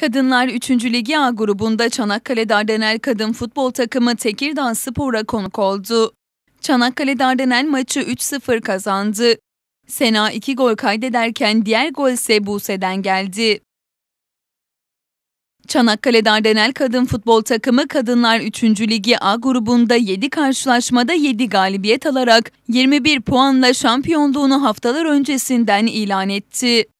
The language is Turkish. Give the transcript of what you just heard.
Kadınlar 3. Ligi A grubunda Çanakkale Dardanel Kadın Futbol Takımı Tekirdağ Spor'a konuk oldu. Çanakkale Dardanel maçı 3-0 kazandı. Sena 2 gol kaydederken diğer gol ise Buse'den geldi. Çanakkale Dardanel Kadın Futbol Takımı Kadınlar 3. Ligi A grubunda 7 karşılaşmada 7 galibiyet alarak 21 puanla şampiyonluğunu haftalar öncesinden ilan etti.